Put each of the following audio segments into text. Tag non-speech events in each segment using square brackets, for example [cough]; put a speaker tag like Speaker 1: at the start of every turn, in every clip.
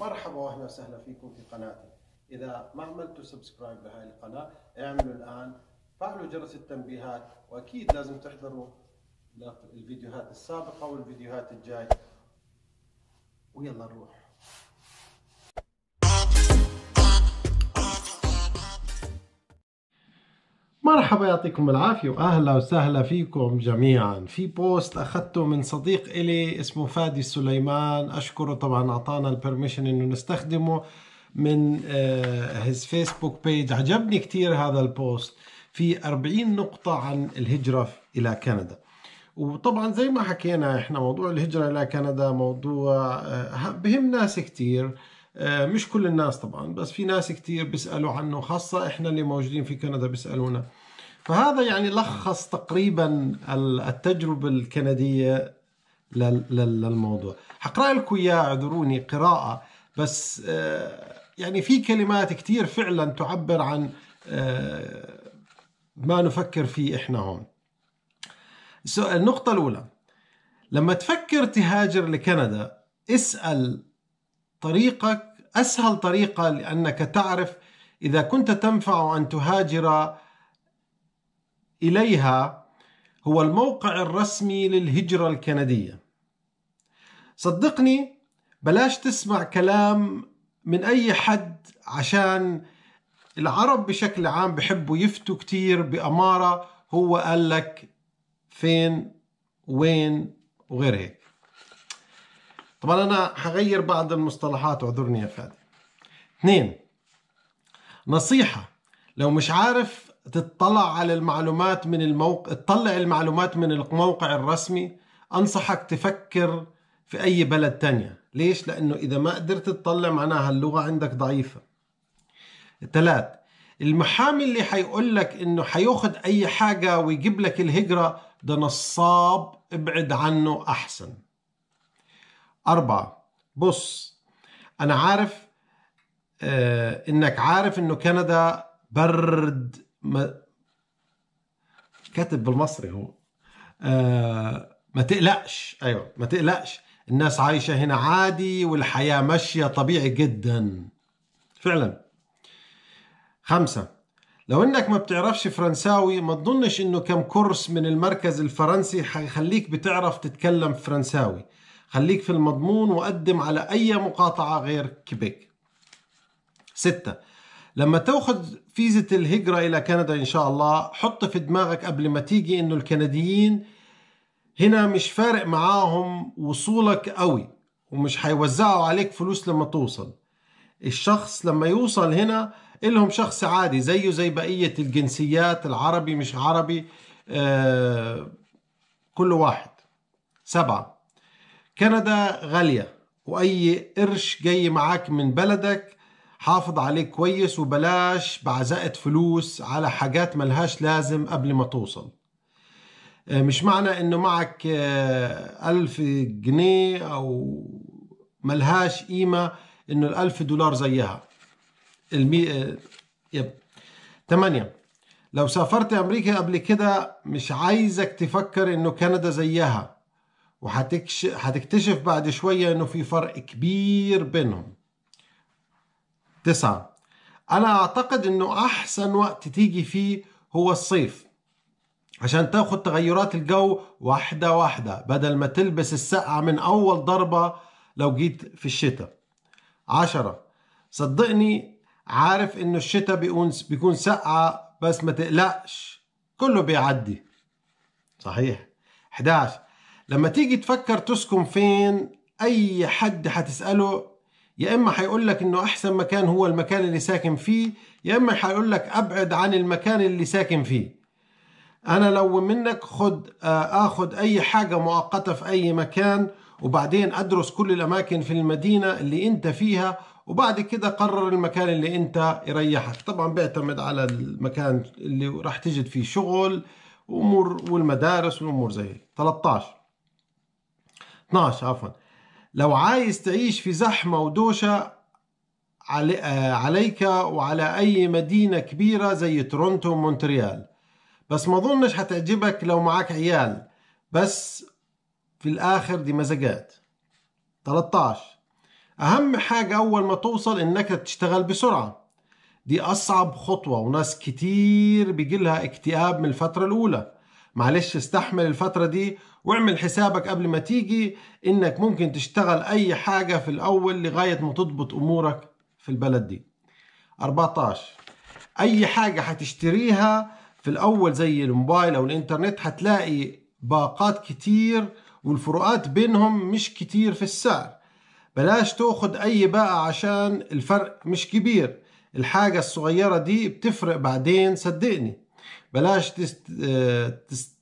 Speaker 1: مرحبا واهلا وسهلا فيكم في قناتي اذا ما عملتوا سبسكرايب لهي القناه اعملوا الان فعلوا جرس التنبيهات واكيد لازم تحضروا الفيديوهات السابقه والفيديوهات الجايه ويلا نروح مرحبا يعطيكم العافية وأهلا وسهلا فيكم جميعا في بوست أخذته من صديق إلي اسمه فادي سليمان أشكره طبعا أعطانا البرميشن أنه نستخدمه من هز فيسبوك بيج عجبني كتير هذا البوست في 40 نقطة عن الهجرة إلى كندا وطبعا زي ما حكينا احنا موضوع الهجرة إلى كندا موضوع آه، بهم ناس كتير آه، مش كل الناس طبعا بس في ناس كثير بيسالوا عنه خاصه احنا اللي موجودين في كندا بيسالونا فهذا يعني لخص تقريبا التجربه الكنديه للموضوع حقرا لكم اياه اعذروني قراءه بس آه، يعني في كلمات كثير فعلا تعبر عن آه، ما نفكر فيه احنا هون النقطه الاولى لما تفكر تهاجر لكندا اسال طريقك أسهل طريقة لأنك تعرف إذا كنت تنفع أن تهاجر إليها هو الموقع الرسمي للهجرة الكندية صدقني بلاش تسمع كلام من أي حد عشان العرب بشكل عام بحبوا يفتوا كتير بأمارة هو قال لك فين وين وغير هيك طبعا انا هغير بعض المصطلحات اعذرني يا فادي اثنين نصيحة لو مش عارف تطلع على المعلومات من الموقع تطلع المعلومات من الموقع الرسمي انصحك تفكر في اي بلد تانية ليش لانه اذا ما قدرت تطلع معناها اللغة عندك ضعيفة ثلاث المحامي اللي حيقول لك انه حياخد اي حاجة ويجيب لك الهجرة ده نصاب ابعد عنه احسن أربعة بص أنا عارف آه إنك عارف إنه كندا برد ما كاتب بالمصري هو آه ما تقلقش أيوة ما تقلقش الناس عايشة هنا عادي والحياة ماشية طبيعي جدا فعلا خمسة لو انك ما بتعرفش فرنساوي ما تظنش انه كم كورس من المركز الفرنسي حيخليك بتعرف تتكلم فرنساوي خليك في المضمون وقدم على أي مقاطعة غير كيبيك ستة لما تاخذ فيزة الهجرة إلى كندا إن شاء الله حط في دماغك قبل ما تيجي إنه الكنديين هنا مش فارق معاهم وصولك قوي ومش هيوزعوا عليك فلوس لما توصل الشخص لما يوصل هنا إلهم شخص عادي زيه زي بقية الجنسيات العربي مش عربي آه كل واحد سبعة كندا غالية وأي قرش جاي معاك من بلدك حافظ عليه كويس وبلاش بعزقة فلوس على حاجات ملهاش لازم قبل ما توصل آه، مش معنى انه معك آه، ألف جنيه او ملهاش قيمة انه الألف دولار زيها المي... آه، يب تمانية لو سافرت أمريكا قبل كده مش عايزك تفكر انه كندا زيها وحتكتشف بعد شوية أنه في فرق كبير بينهم تسعة أنا أعتقد أنه أحسن وقت تيجي فيه هو الصيف عشان تاخد تغيرات الجو واحدة واحدة بدل ما تلبس السقعة من أول ضربة لو جيت في الشتاء عشرة صدقني عارف إنه الشتاء بيكون بيكون سقعة بس ما تقلقش كله بيعدي صحيح 11 لما تيجي تفكر تسكن فين اي حد هتساله يا اما هيقول لك انه احسن مكان هو المكان اللي ساكن فيه يا اما هيقول لك ابعد عن المكان اللي ساكن فيه انا لو منك خد آه، اخد اي حاجه مؤقته في اي مكان وبعدين ادرس كل الاماكن في المدينه اللي انت فيها وبعد كده قرر المكان اللي انت يريحك طبعا بيعتمد على المكان اللي راح تجد فيه شغل وامور والمدارس والامور زي 13 12 عفوا لو عايز تعيش في زحمة ودوشة علي آه، عليك وعلى أي مدينة كبيرة زي تورونتو ومونتريال بس ما ظنش هتعجبك لو معاك عيال بس في الآخر دي مزاجات 13 أهم حاجة أول ما توصل إنك تشتغل بسرعة دي أصعب خطوة وناس كتير بيجيلها اكتئاب من الفترة الأولى معلش استحمل الفترة دي واعمل حسابك قبل ما تيجي انك ممكن تشتغل اي حاجة في الاول لغاية ما تضبط امورك في البلد دي 14 اي حاجة هتشتريها في الاول زي الموبايل او الانترنت هتلاقي باقات كتير والفروقات بينهم مش كتير في السعر بلاش تاخد اي باقة عشان الفرق مش كبير الحاجة الصغيرة دي بتفرق بعدين صدقني بلاش آه، تست...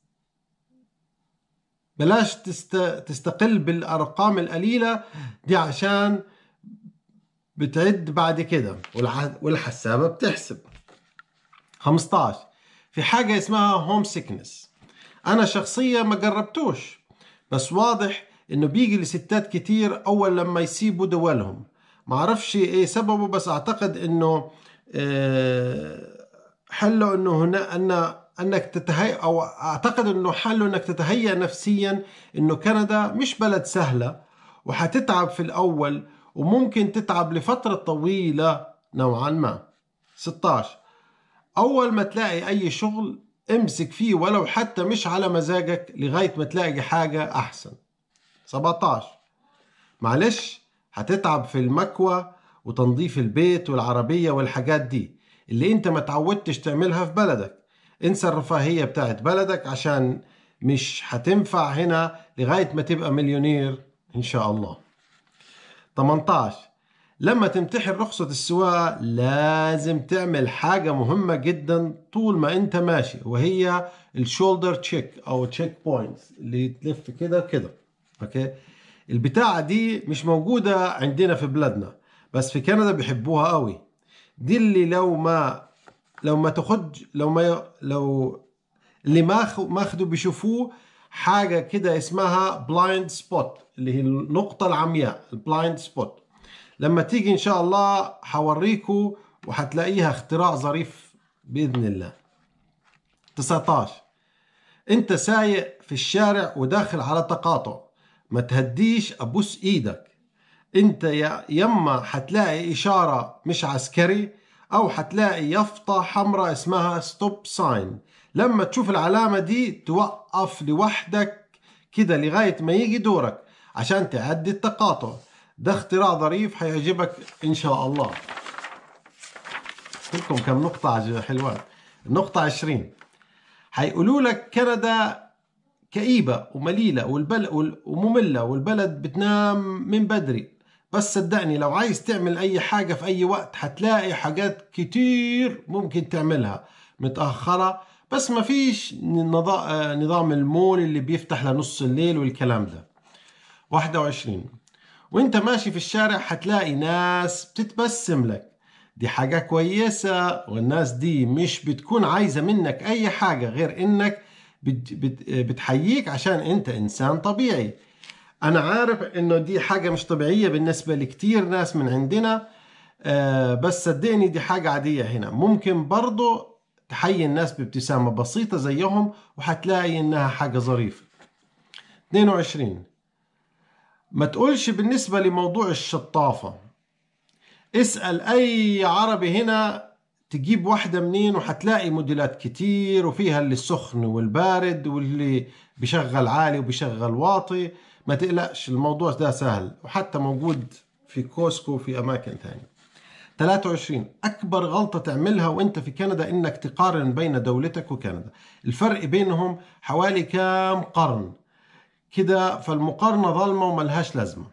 Speaker 1: بلاش تست... تستقل بالارقام القليله دي عشان بتعد بعد كده والح... والحسابه بتحسب 15 في حاجه اسمها هوم سيكنس انا شخصيا ما جربتوش بس واضح انه بيجي لستات كتير اول لما يسيبوا دولهم معرفش ايه سببه بس اعتقد انه آه، حله انه هنا ان انك تتهيأ او اعتقد انه حله انك تتهيأ نفسيا انه كندا مش بلد سهله وحتتعب في الاول وممكن تتعب لفتره طويله نوعا ما 16 اول ما تلاقي اي شغل امسك فيه ولو حتى مش على مزاجك لغايه ما تلاقي حاجه احسن 17 معلش هتتعب في المكوى وتنظيف البيت والعربيه والحاجات دي اللي انت ما تعودتش تعملها في بلدك انسى الرفاهية بتاعت بلدك عشان مش هتنفع هنا لغاية ما تبقى مليونير إن شاء الله 18 لما تمتحن رخصة السواقة لازم تعمل حاجة مهمة جدا طول ما انت ماشي وهي الشولدر تشيك او تشيك بوينتس اللي تلف كده كده اوكي البتاعة دي مش موجودة عندنا في بلادنا بس في كندا بيحبوها قوي دي اللي لو ما لو ما تخد لو ما لو اللي ما ما خدوا بيشوفوه حاجة كده اسمها بلايند سبوت اللي هي النقطة العمياء البلايند سبوت لما تيجي إن شاء الله هوريكم وهتلاقيها اختراع ظريف بإذن الله 19 أنت سايق في الشارع وداخل على تقاطع ما تهديش أبوس إيدك انت يا يما حتلاقي اشاره مش عسكري او حتلاقي يافطه حمراء اسمها ستوب ساين لما تشوف العلامه دي توقف لوحدك كده لغايه ما يجي دورك عشان تعدي التقاطع ده اختراع ظريف هيعجبك ان شاء الله لكم كم نقطة حلوان النقطة عشرين هيقولوا لك كندا كئيبة ومليلة والبل... ومملة والبلد بتنام من بدري بس صدقني لو عايز تعمل اي حاجة في اي وقت هتلاقي حاجات كتير ممكن تعملها متأخرة بس مفيش نظام المول اللي بيفتح لنص الليل والكلام ده 21 وانت ماشي في الشارع هتلاقي ناس بتتبسم لك دي حاجة كويسة والناس دي مش بتكون عايزة منك أي حاجة غير إنك بتحييك عشان أنت إنسان طبيعي أنا عارف إنه دي حاجة مش طبيعية بالنسبة لكتير ناس من عندنا آه، بس صدقني دي حاجة عادية هنا ممكن برضو تحيي الناس بابتسامة بسيطة زيهم وحتلاقي إنها حاجة ظريفة 22 ما تقولش بالنسبة لموضوع الشطافة اسأل أي عربي هنا تجيب واحدة منين وحتلاقي موديلات كتير وفيها اللي السخن والبارد واللي بيشغل عالي وبيشغل واطي ما تقلقش الموضوع ده سهل وحتى موجود في كوسكو في أماكن ثانيه 23 أكبر غلطة تعملها وأنت في كندا إنك تقارن بين دولتك وكندا الفرق بينهم حوالي كام قرن كده فالمقارنة ظالمة وملهاش لازمة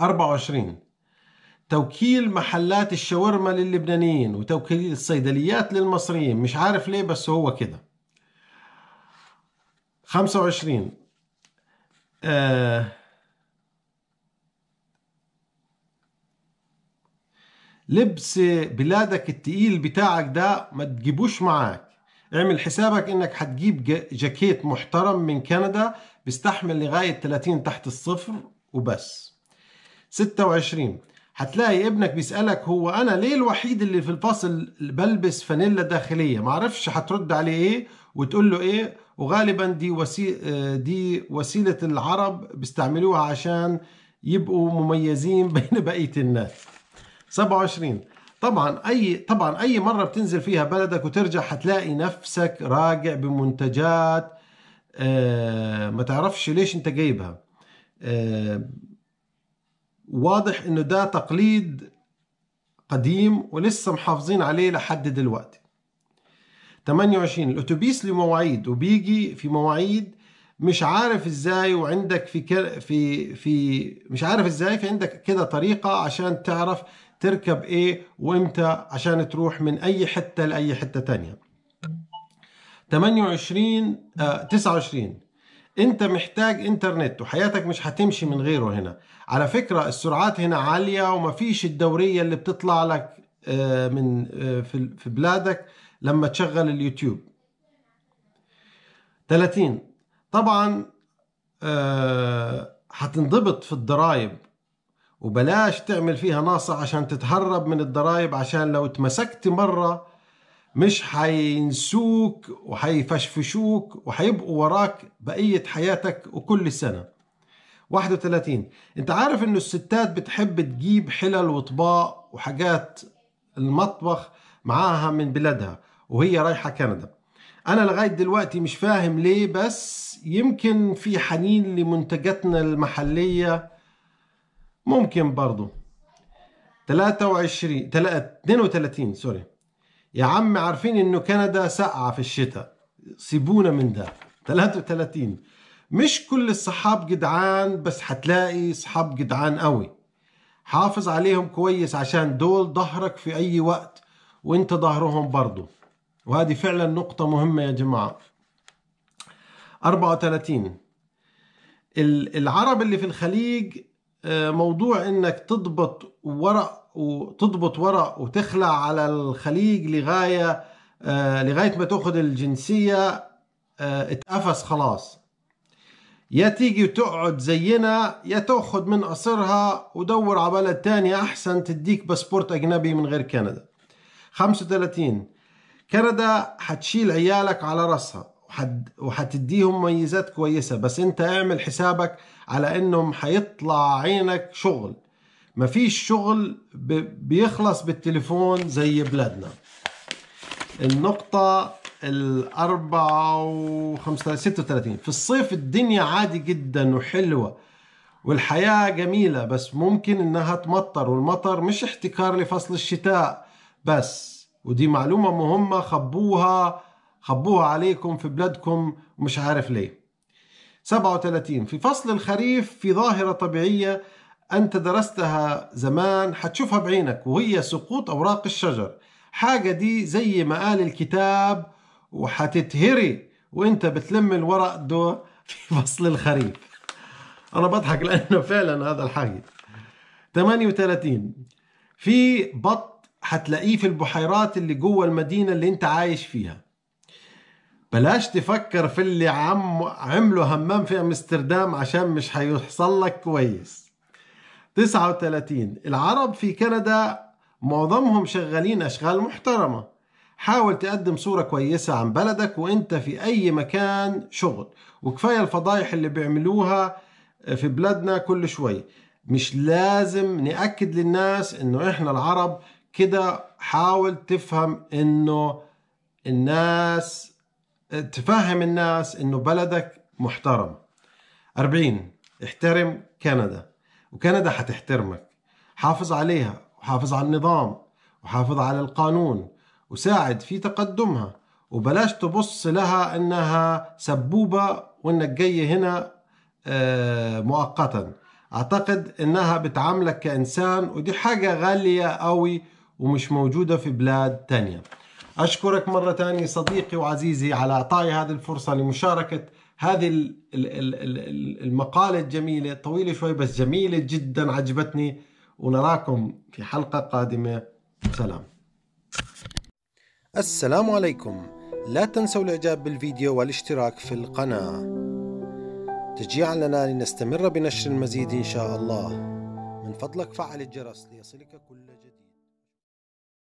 Speaker 1: 24 توكيل محلات الشاورما للبنانيين وتوكيل الصيدليات للمصريين مش عارف ليه بس هو كده 25 آه، لبس بلادك التقيل بتاعك ده ما تجيبوش معاك اعمل حسابك انك هتجيب جاكيت محترم من كندا بيستحمل لغاية 30 تحت الصفر وبس 26 هتلاقي ابنك بيسألك هو أنا ليه الوحيد اللي في الفصل بلبس فانيلا داخلية معرفش هترد عليه إيه وتقول له ايه وغالبا دي وسي... دي وسيله العرب بيستعملوها عشان يبقوا مميزين [laughs] بين بقيه الناس 27 طبعا اي طبعا اي مره بتنزل فيها بلدك وترجع هتلاقي نفسك راجع بمنتجات آه، ما تعرفش ليش انت جايبها آه، واضح انه ده تقليد قديم ولسه محافظين عليه لحد دلوقتي 28 الاتوبيس له مواعيد وبيجي في مواعيد مش عارف ازاي وعندك في كر... في في مش عارف ازاي في عندك كده طريقه عشان تعرف تركب ايه وامتى عشان تروح من اي حته لاي حته تانية 28 آه 29 انت محتاج انترنت وحياتك مش هتمشي من غيره هنا على فكره السرعات هنا عاليه ومفيش الدوريه اللي بتطلع لك آه من آه في بلادك لما تشغل اليوتيوب 30 طبعا هتنضبط آه، في الضرايب وبلاش تعمل فيها ناصع عشان تتهرب من الضرايب عشان لو اتمسكت مرة مش حينسوك وحيفشفشوك وحيبقوا وراك بقية حياتك وكل سنة 31 انت عارف انه الستات بتحب تجيب حلل وطباق وحاجات المطبخ معاها من بلادها وهي رايحة كندا أنا لغاية دلوقتي مش فاهم ليه بس يمكن في حنين لمنتجاتنا المحلية ممكن برضو 23 32 سوري يا عم عارفين انه كندا ساقعة في الشتاء سيبونا من ده 33 مش كل الصحاب جدعان بس هتلاقي صحاب جدعان قوي حافظ عليهم كويس عشان دول ظهرك في اي وقت وانت ظهرهم برضه وهذه فعلا نقطة مهمة يا جماعة 34 العرب اللي في الخليج آه، موضوع انك تضبط ورق وتضبط ورق وتخلع على الخليج لغايه آه، لغايه ما تاخذ الجنسيه آه، اتقفص خلاص يا تيجي وتقعد زينا يا تأخذ من قصرها ودور على بلد تانية احسن تديك باسبورت اجنبي من غير كندا 35 كندا حتشيل عيالك على راسها وحتديهم مميزات كويسة بس انت اعمل حسابك على انهم حيطلع عينك شغل مفيش شغل بيخلص بالتليفون زي بلادنا النقطة الأربعة وخمسة ستة وثلاثين في الصيف الدنيا عادي جدا وحلوة والحياة جميلة بس ممكن إنها تمطر والمطر مش احتكار لفصل الشتاء بس ودي معلومة مهمة خبوها خبوها عليكم في بلادكم ومش عارف ليه 37 في فصل الخريف في ظاهرة طبيعية أنت درستها زمان حتشوفها بعينك وهي سقوط أوراق الشجر حاجة دي زي ما قال الكتاب وحتتهري وانت بتلم الورق ده في [laughs] فصل الخريف أنا بضحك لأنه فعلا هذا الحقيقة 38 في بط هتلاقيه في البحيرات اللي جوه المدينة اللي انت عايش فيها بلاش تفكر في اللي عم عملوا همام في امستردام عشان مش هيحصل لك كويس 39 العرب في كندا معظمهم شغالين أشغال محترمة حاول تقدم صورة كويسة عن بلدك وانت في أي مكان شغل وكفاية الفضايح اللي بيعملوها في بلادنا كل شوي مش لازم نأكد للناس انه احنا العرب كده حاول تفهم انه الناس تفهم الناس انه بلدك محترم 40 احترم كندا وكندا حتحترمك حافظ عليها وحافظ على النظام وحافظ على القانون وساعد في تقدمها وبلاش تبص لها انها سبوبة وانك جاي هنا آه، مؤقتا اعتقد انها بتعاملك كانسان ودي حاجة غالية قوي ومش موجودة في بلاد تانية أشكرك مرة تانية صديقي وعزيزي على إعطائي هذه الفرصة لمشاركة هذه المقالة الجميلة طويلة شوي بس جميلة جدا عجبتني ونراكم في حلقة قادمة سلام السلام عليكم لا تنسوا الإعجاب بالفيديو والاشتراك في القناة تشجيعا لنا لنستمر بنشر المزيد إن شاء الله من فضلك فعل الجرس ليصلك كل جديد